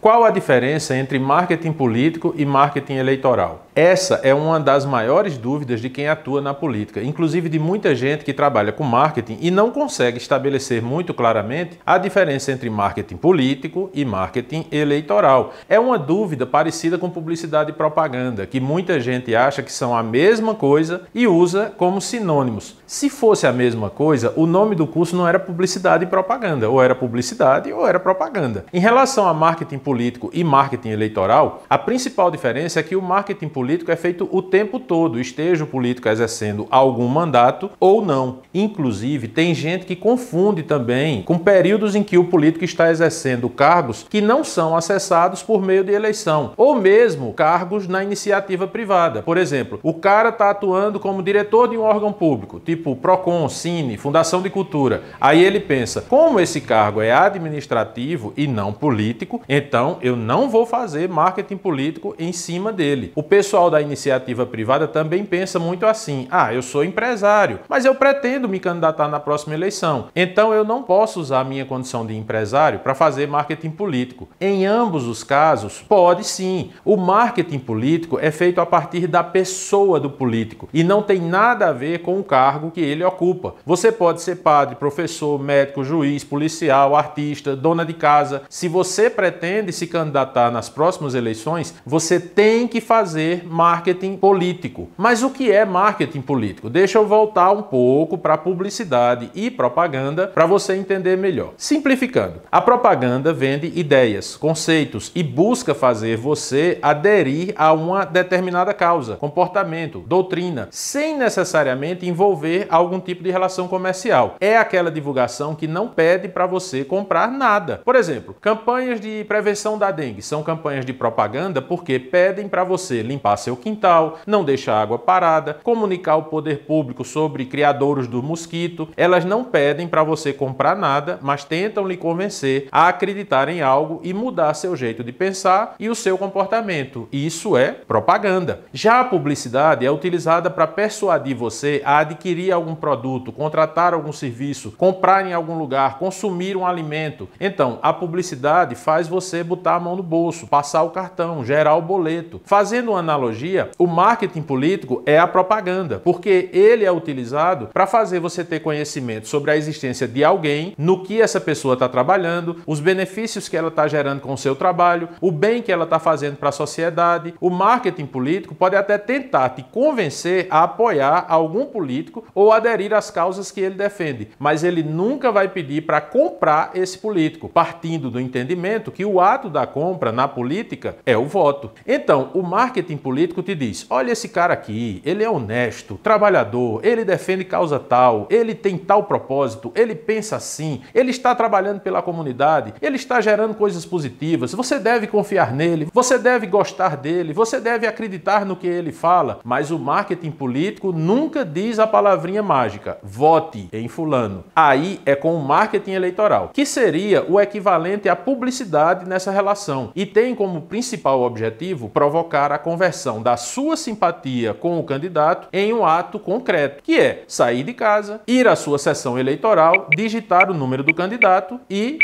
Qual a diferença entre marketing político e marketing eleitoral? Essa é uma das maiores dúvidas de quem atua na política, inclusive de muita gente que trabalha com marketing e não consegue estabelecer muito claramente a diferença entre marketing político e marketing eleitoral. É uma dúvida parecida com publicidade e propaganda, que muita gente acha que são a mesma coisa e usa como sinônimos. Se fosse a mesma coisa, o nome do curso não era publicidade e propaganda, ou era publicidade ou era propaganda. Em relação a marketing político e marketing eleitoral, a principal diferença é que o marketing político político é feito o tempo todo, esteja o político exercendo algum mandato ou não. Inclusive, tem gente que confunde também com períodos em que o político está exercendo cargos que não são acessados por meio de eleição, ou mesmo cargos na iniciativa privada. Por exemplo, o cara está atuando como diretor de um órgão público, tipo PROCON, Cine, Fundação de Cultura. Aí ele pensa: como esse cargo é administrativo e não político, então eu não vou fazer marketing político em cima dele. O pessoal pessoal da iniciativa privada também pensa muito assim: ah, eu sou empresário, mas eu pretendo me candidatar na próxima eleição, então eu não posso usar a minha condição de empresário para fazer marketing político. Em ambos os casos, pode sim. O marketing político é feito a partir da pessoa do político e não tem nada a ver com o cargo que ele ocupa. Você pode ser padre, professor, médico, juiz, policial, artista, dona de casa. Se você pretende se candidatar nas próximas eleições, você tem que fazer marketing político. Mas o que é marketing político? Deixa eu voltar um pouco para publicidade e propaganda para você entender melhor. Simplificando, a propaganda vende ideias, conceitos e busca fazer você aderir a uma determinada causa, comportamento, doutrina, sem necessariamente envolver algum tipo de relação comercial. É aquela divulgação que não pede para você comprar nada. Por exemplo, campanhas de prevenção da dengue são campanhas de propaganda porque pedem para você limpar limpar seu quintal, não deixar água parada, comunicar ao poder público sobre criadouros do mosquito. Elas não pedem para você comprar nada, mas tentam lhe convencer a acreditar em algo e mudar seu jeito de pensar e o seu comportamento. Isso é propaganda. Já a publicidade é utilizada para persuadir você a adquirir algum produto, contratar algum serviço, comprar em algum lugar, consumir um alimento. Então, a publicidade faz você botar a mão no bolso, passar o cartão, gerar o boleto. Fazendo uma analogia analogia, o marketing político é a propaganda, porque ele é utilizado para fazer você ter conhecimento sobre a existência de alguém, no que essa pessoa está trabalhando, os benefícios que ela está gerando com o seu trabalho, o bem que ela está fazendo para a sociedade. O marketing político pode até tentar te convencer a apoiar algum político ou aderir às causas que ele defende, mas ele nunca vai pedir para comprar esse político, partindo do entendimento que o ato da compra na política é o voto. Então, o marketing político político te diz: olha esse cara aqui, ele é honesto, trabalhador, ele defende causa tal, ele tem tal propósito, ele pensa assim, ele está trabalhando pela comunidade, ele está gerando coisas positivas, você deve confiar nele, você deve gostar dele, você deve acreditar no que ele fala. Mas o marketing político nunca diz a palavrinha mágica: vote em Fulano. Aí é com o marketing eleitoral, que seria o equivalente à publicidade nessa relação e tem como principal objetivo provocar a conversão expressão da sua simpatia com o candidato em um ato concreto, que é sair de casa, ir à sua sessão eleitoral, digitar o número do candidato e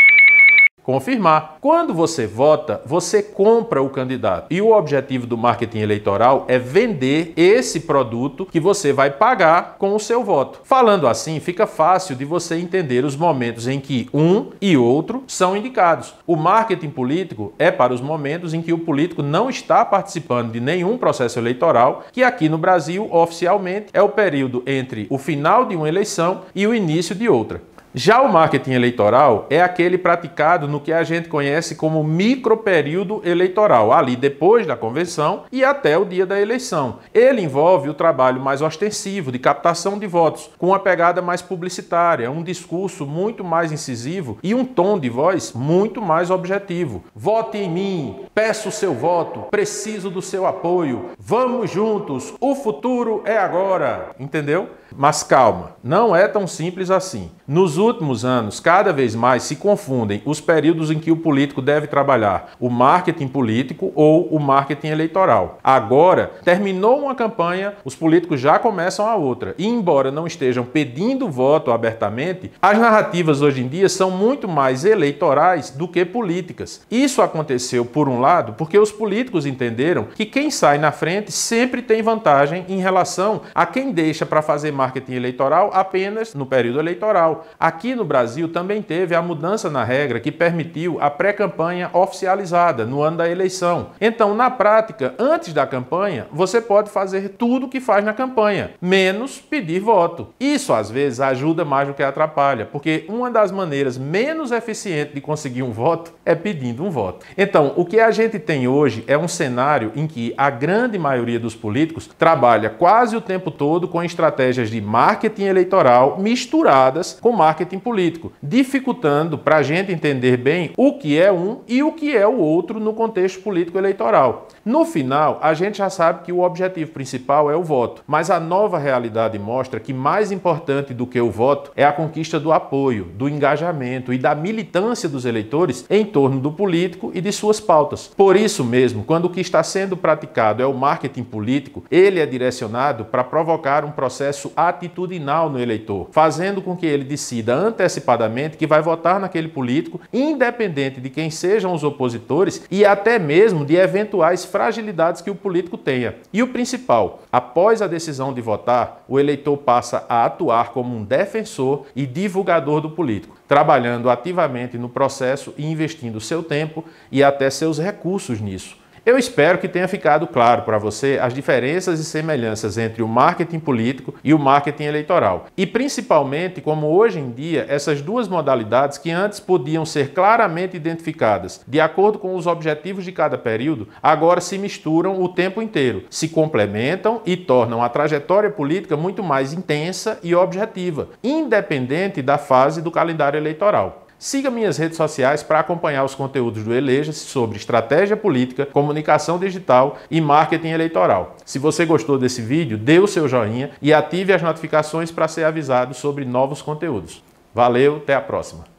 confirmar. Quando você vota, você compra o candidato. E o objetivo do marketing eleitoral é vender esse produto que você vai pagar com o seu voto. Falando assim, fica fácil de você entender os momentos em que um e outro são indicados. O marketing político é para os momentos em que o político não está participando de nenhum processo eleitoral, que aqui no Brasil, oficialmente, é o período entre o final de uma eleição e o início de outra. Já o marketing eleitoral é aquele praticado no que a gente conhece como micro período eleitoral, ali depois da convenção e até o dia da eleição. Ele envolve o trabalho mais ostensivo de captação de votos, com uma pegada mais publicitária, um discurso muito mais incisivo e um tom de voz muito mais objetivo. Vote em mim, peço o seu voto, preciso do seu apoio, vamos juntos, o futuro é agora. Entendeu? Mas calma, não é tão simples assim. Nos nos últimos anos, cada vez mais se confundem os períodos em que o político deve trabalhar, o marketing político ou o marketing eleitoral. Agora, terminou uma campanha, os políticos já começam a outra. E embora não estejam pedindo voto abertamente, as narrativas hoje em dia são muito mais eleitorais do que políticas. Isso aconteceu, por um lado, porque os políticos entenderam que quem sai na frente sempre tem vantagem em relação a quem deixa para fazer marketing eleitoral apenas no período eleitoral. A Aqui no Brasil também teve a mudança na regra que permitiu a pré-campanha oficializada no ano da eleição. Então, na prática, antes da campanha, você pode fazer tudo o que faz na campanha, menos pedir voto. Isso às vezes ajuda mais do que atrapalha, porque uma das maneiras menos eficientes de conseguir um voto é pedindo um voto. Então, o que a gente tem hoje é um cenário em que a grande maioria dos políticos trabalha quase o tempo todo com estratégias de marketing eleitoral misturadas com marketing marketing político, dificultando para a gente entender bem o que é um e o que é o outro no contexto político eleitoral. No final, a gente já sabe que o objetivo principal é o voto, mas a nova realidade mostra que mais importante do que o voto é a conquista do apoio, do engajamento e da militância dos eleitores em torno do político e de suas pautas. Por isso mesmo, quando o que está sendo praticado é o marketing político, ele é direcionado para provocar um processo atitudinal no eleitor, fazendo com que ele decida decidida antecipadamente que vai votar naquele político, independente de quem sejam os opositores e até mesmo de eventuais fragilidades que o político tenha. E o principal, após a decisão de votar, o eleitor passa a atuar como um defensor e divulgador do político, trabalhando ativamente no processo e investindo seu tempo e até seus recursos nisso eu espero que tenha ficado claro para você as diferenças e semelhanças entre o marketing político e o marketing eleitoral. E principalmente como hoje em dia essas duas modalidades que antes podiam ser claramente identificadas de acordo com os objetivos de cada período, agora se misturam o tempo inteiro, se complementam e tornam a trajetória política muito mais intensa e objetiva, independente da fase do calendário eleitoral. Siga minhas redes sociais para acompanhar os conteúdos do Eleja sobre estratégia política, comunicação digital e marketing eleitoral. Se você gostou desse vídeo, dê o seu joinha e ative as notificações para ser avisado sobre novos conteúdos. Valeu, até a próxima!